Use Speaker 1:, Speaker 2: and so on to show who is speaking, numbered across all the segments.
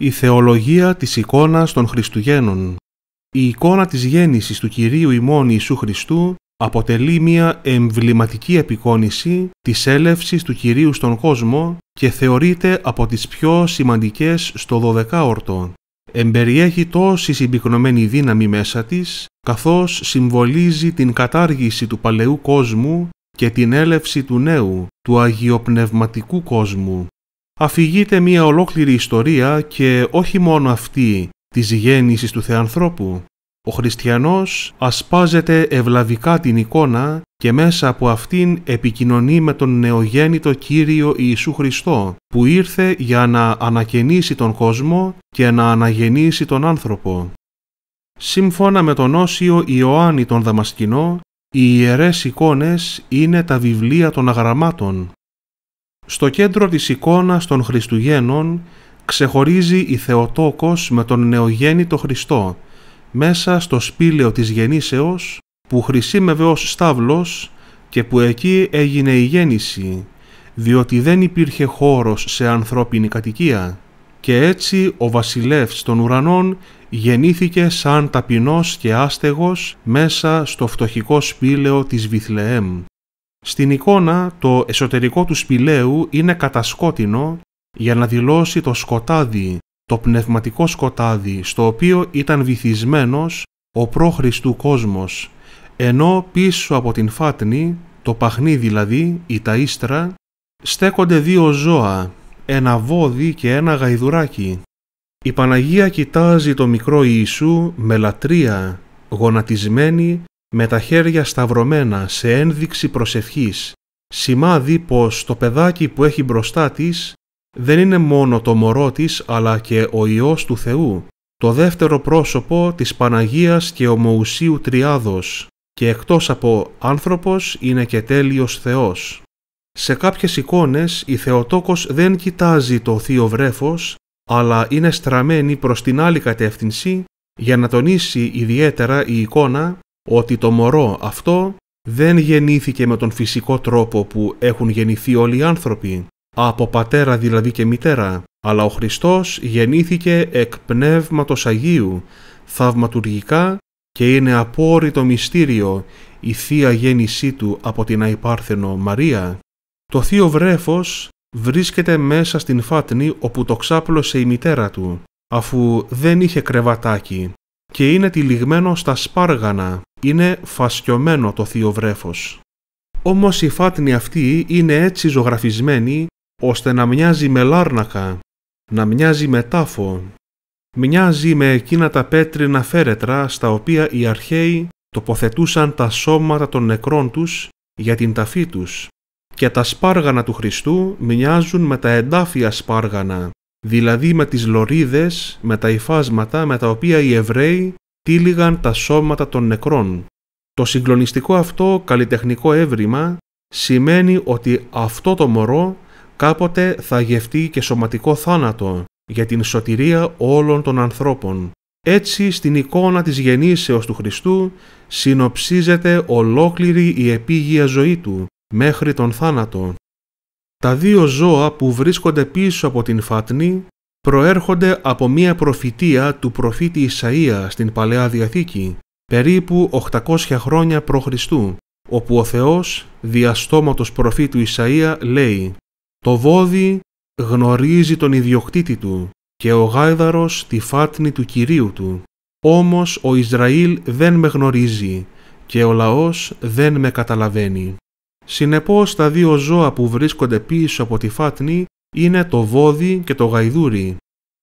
Speaker 1: Η θεολογία της εικόνας των Χριστουγέννων Η εικόνα της γέννησης του Κυρίου ημών Ιησού Χριστού αποτελεί μια εμβληματική επικόνηση της έλευσης του Κυρίου στον κόσμο και θεωρείται από τις πιο σημαντικές στο 12όρτο. Εμπεριέχει τόση συμπυκνωμένη δύναμη μέσα της, καθώς συμβολίζει την κατάργηση του παλαιού κόσμου και την έλευση του νέου, του αγιοπνευματικού κόσμου αφηγείται μια ολόκληρη ιστορία και όχι μόνο αυτή της γέννησης του Θεανθρώπου. Ο χριστιανός ασπάζεται ευλαβικά την εικόνα και μέσα από αυτήν επικοινωνεί με τον νεογέννητο Κύριο Ιησού Χριστό που ήρθε για να ανακαινήσει τον κόσμο και να αναγεννήσει τον άνθρωπο. Σύμφωνα με τον Όσιο Ιωάννη τον Δαμασκηνό, οι ιερές εικόνες είναι τα βιβλία των αγραμμάτων στο κέντρο της εικόνας των Χριστουγέννων ξεχωρίζει η Θεοτόκος με τον νεογέννητο Χριστό μέσα στο σπήλαιο της γεννήσεως που χρησίμευε ως στάβλος και που εκεί έγινε η γέννηση διότι δεν υπήρχε χώρος σε ανθρώπινη κατοικία και έτσι ο βασιλεύς των ουρανών γεννήθηκε σαν ταπεινός και άστεγος μέσα στο φτωχικό σπήλαιο της Βιθλεέμ. Στην εικόνα το εσωτερικό του σπηλαίου είναι κατασκότεινο για να δηλώσει το σκοτάδι, το πνευματικό σκοτάδι στο οποίο ήταν βυθισμένος ο πρόχριστου κόσμος, ενώ πίσω από την φάτνη, το παχνί δηλαδή, η ταΐστρα, στέκονται δύο ζώα, ένα βόδι και ένα γαϊδουράκι. Η Παναγία κοιτάζει το μικρό Ιησού με λατρεία, γονατισμένη με τα χέρια σταυρωμένα σε ένδειξη προσευχής, σημάδι πως το παιδάκι που έχει μπροστά της δεν είναι μόνο το μωρό της αλλά και ο Υιός του Θεού, το δεύτερο πρόσωπο της Παναγίας και ομοουσίου Τριάδος και εκτός από άνθρωπος είναι και τέλειος Θεός. Σε κάποιες εικόνες η Θεοτόκος δεν κοιτάζει το θείο βρέφος, αλλά είναι στραμμένη προς την άλλη κατεύθυνση για να τονίσει ιδιαίτερα η εικόνα ότι το μωρό αυτό δεν γεννήθηκε με τον φυσικό τρόπο που έχουν γεννηθεί όλοι οι άνθρωποι, από πατέρα δηλαδή και μητέρα, αλλά ο Χριστός γεννήθηκε εκ πνεύματος Αγίου, θαυματουργικά και είναι απόρριτο μυστήριο η Θεία Γέννησή Του από την αϊπάρθενο Μαρία. Το Θείο Βρέφος βρίσκεται μέσα στην φάτνη όπου το ξάπλωσε η μητέρα του, αφού δεν είχε κρεβατάκι και είναι τυλιγμένο στα σπάργανα είναι φασκιωμένο το θείο βρέφος. Όμως η φάτνη αυτή είναι έτσι ζωγραφισμένη ώστε να μοιάζει με λάρνακα, να μοιάζει με τάφο. Μοιάζει με εκείνα τα πέτρινα φέρετρα στα οποία οι αρχαίοι τοποθετούσαν τα σώματα των νεκρών τους για την ταφή τους και τα σπάργανα του Χριστού μοιάζουν με τα εντάφια σπάργανα, δηλαδή με τις λωρίδες, με τα υφάσματα με τα οποία οι Εβραίοι τύλιγαν τα σώματα των νεκρών. Το συγκλονιστικό αυτό καλλιτεχνικό έβριμα σημαίνει ότι αυτό το μωρό κάποτε θα γευτεί και σωματικό θάνατο για την σωτηρία όλων των ανθρώπων. Έτσι στην εικόνα της γεννήσεως του Χριστού συνοψίζεται ολόκληρη η επίγεια ζωή του μέχρι τον θάνατο. Τα δύο ζώα που βρίσκονται πίσω από την φάτνη προέρχονται από μία προφητεία του προφήτη Ισαΐα στην Παλαιά Διαθήκη, περίπου 800 χρόνια π.Χ., όπου ο Θεός, διαστόματος προφήτου Ισαΐα, λέει «Το βόδι γνωρίζει τον ιδιοκτήτη του και ο γάιδαρος τη φάτνη του Κυρίου του. Όμως ο Ισραήλ δεν με γνωρίζει και ο λαός δεν με καταλαβαίνει». Συνεπώς τα δύο ζώα που βρίσκονται πίσω από τη φάτνη είναι το βόδι και το γαϊδούρι.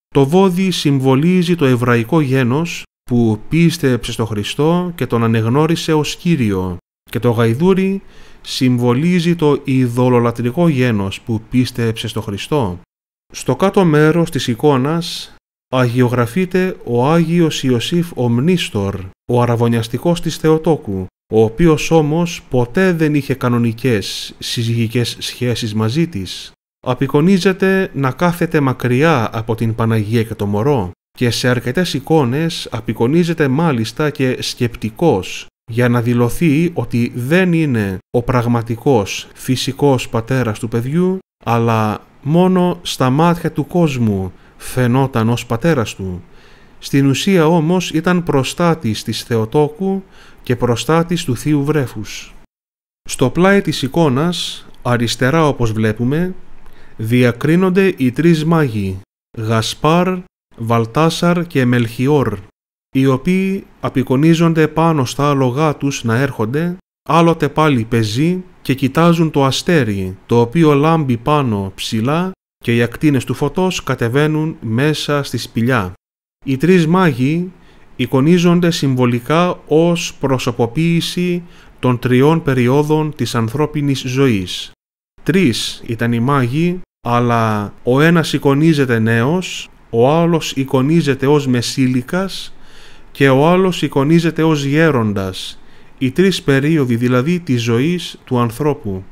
Speaker 1: Το βόδι συμβολίζει το εβραϊκό γένος που πίστεψε στο Χριστό και τον ανεγνώρισε ως Κύριο και το γαϊδούρι συμβολίζει το ειδωλολατρικό γένος που πίστεψε στο Χριστό. Στο κάτω μέρος της εικόνας αγιογραφείται ο Άγιος Ιωσήφ Ομνίστορ, ο αραβωνιαστικός της Θεοτόκου, ο οποίος όμως ποτέ δεν είχε κανονικές συζυγικές σχέσεις μαζί της απεικονίζεται να κάθεται μακριά από την Παναγία και το μωρό και σε αρκετές εικόνες απεικονίζεται μάλιστα και σκεπτικός για να δηλωθεί ότι δεν είναι ο πραγματικός φυσικός πατέρας του παιδιού αλλά μόνο στα μάτια του κόσμου φαινόταν ως πατέρας του. Στην ουσία όμως ήταν προστάτης της Θεοτόκου και προστάτης του Θείου Βρέφους. Στο πλάι της εικόνας, αριστερά όπως βλέπουμε, διακρίνονται οι τρεις μάγοι, Γασπάρ, Βαλτάσαρ και Μελχιόρ, οι οποίοι απεικονίζονται πάνω στα άλογά τους να έρχονται, άλλοτε πάλι πεζοί και κοιτάζουν το αστέρι, το οποίο λάμπει πάνω ψηλά και οι ακτίνες του φωτός κατεβαίνουν μέσα στη σπηλιά. Οι τρεις μάγοι εικονίζονται συμβολικά ως προσωποποίηση των τριών περιόδων της ανθρώπινης ζωής Τρεις ήταν οι μάγοι, αλλά ο ένας εικονίζεται νέος, ο άλλος εικονίζεται ως μεσήλικας και ο άλλος εικονίζεται ως γέροντας, οι τρεις περίοδοι δηλαδή της ζωής του ανθρώπου.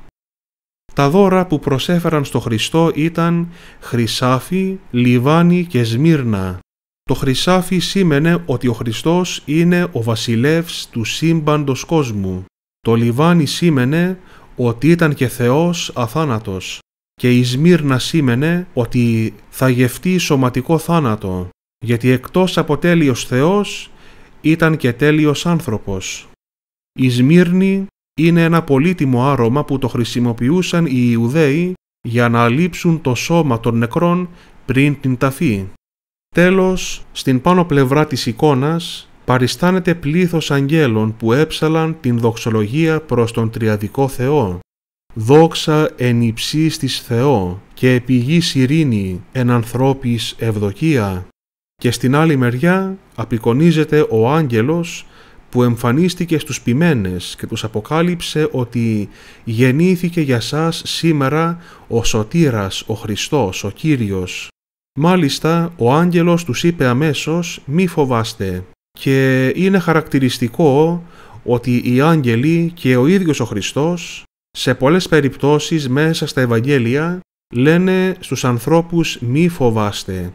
Speaker 1: Τα δώρα που προσέφεραν στο Χριστό ήταν χρυσάφι, λιβάνι και σμύρνα. Το χρυσάφι σήμαινε ότι ο Χριστός είναι ο βασιλεύς του σύμπαντος κόσμου. Το λιβάνι σήμαινε ότι ήταν και Θεός αθάνατος και η Σμύρνα σήμαινε ότι θα γευτεί σωματικό θάνατο, γιατί εκτός από τέλειος Θεός ήταν και τέλειος άνθρωπος. Η Σμύρνη είναι ένα πολύτιμο άρωμα που το χρησιμοποιούσαν οι Ιουδαίοι για να αλείψουν το σώμα των νεκρών πριν την ταφή. Τέλος, στην πάνω πλευρά της εικόνας παριστάνεται πλήθος αγγέλων που έψαλαν την δοξολογία προς τον Τριαδικό Θεό. «Δόξα εν υψής της Θεό και επί γης ειρήνη εν ανθρώπης ευδοκία». Και στην άλλη μεριά απεικονίζεται ο άγγελος που εμφανίστηκε στους ποιμένες και τους αποκάλυψε ότι γεννήθηκε για σας σήμερα ο Σωτήρας, ο Χριστός, ο Κύριος. Μάλιστα, ο άγγελος τους είπε αμέσως «Μη φοβάστε, και είναι χαρακτηριστικό ότι οι άγγελοι και ο ίδιος ο Χριστός σε πολλές περιπτώσεις μέσα στα Ευαγγέλια λένε στους ανθρώπους «μη φοβάστε».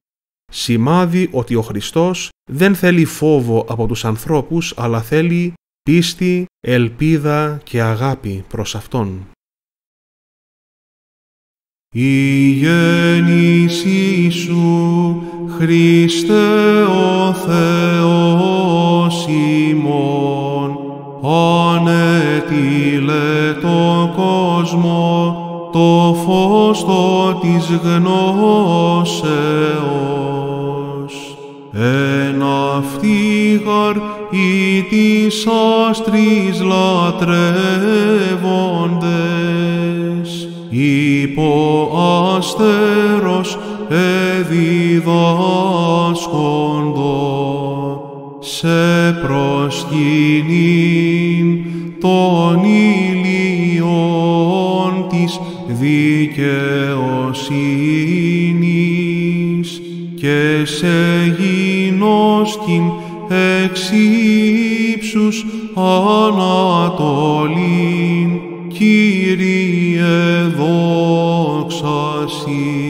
Speaker 1: Σημάδι ότι ο Χριστός δεν θέλει φόβο από τους ανθρώπους, αλλά θέλει πίστη, ελπίδα και αγάπη προς Αυτόν.
Speaker 2: Η γέννησή σου, Χριστέ ο φως το της γνώσεως. Εν αυτή γαρ ή της άστρης λατρεύοντες, υπό αστέρος εδιδάσκοντο σε προσκυνήν τον ηλίον της δι δικαιοσύνης και σε γινώσκην εξύψους ανατολήν Κύριε doxasi.